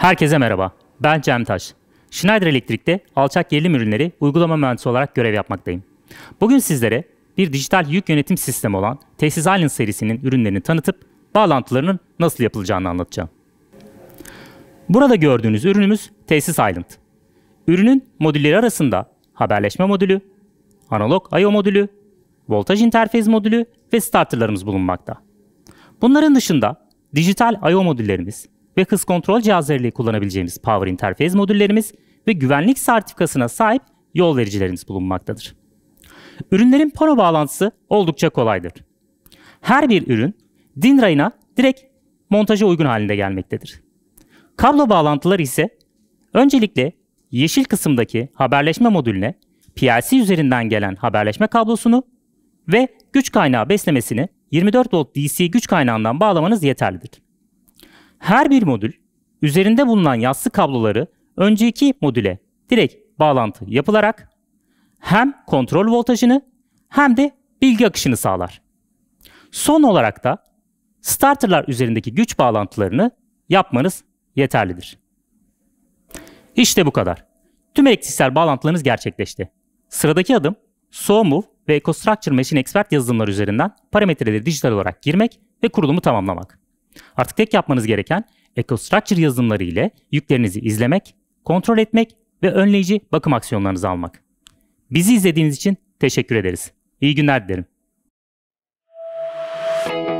Herkese merhaba. Ben Cem Taş. Schneider Elektrik'te alçak gerilim ürünleri uygulama mühendisi olarak görev yapmaktayım. Bugün sizlere bir dijital yük yönetim sistemi olan Tesis Island serisinin ürünlerini tanıtıp bağlantılarının nasıl yapılacağını anlatacağım. Burada gördüğünüz ürünümüz Tesis Island. Ürünün modülleri arasında haberleşme modülü, analog I.O. modülü, voltaj interfez modülü ve starterlarımız bulunmakta. Bunların dışında dijital I.O. modüllerimiz ve hız kontrol cihazlarıyla kullanabileceğimiz Power Interface modüllerimiz ve güvenlik sertifikasına sahip yol vericilerimiz bulunmaktadır. Ürünlerin paro bağlantısı oldukça kolaydır. Her bir ürün DIN rayına direkt montaja uygun halinde gelmektedir. Kablo bağlantıları ise öncelikle yeşil kısımdaki haberleşme modülüne PLC üzerinden gelen haberleşme kablosunu ve güç kaynağı beslemesini 24 volt DC güç kaynağından bağlamanız yeterlidir. Her bir modül üzerinde bulunan yassı kabloları önceki modüle direkt bağlantı yapılarak hem kontrol voltajını hem de bilgi akışını sağlar. Son olarak da starterlar üzerindeki güç bağlantılarını yapmanız yeterlidir. İşte bu kadar. Tüm elektriksel bağlantılarınız gerçekleşti. Sıradaki adım SoMove ve EcoStructure Machine Expert yazılımları üzerinden parametreleri dijital olarak girmek ve kurulumu tamamlamak. Artık tek yapmanız gereken EcoStructure yazılımları ile yüklerinizi izlemek, kontrol etmek ve önleyici bakım aksiyonlarınızı almak. Bizi izlediğiniz için teşekkür ederiz. İyi günler dilerim.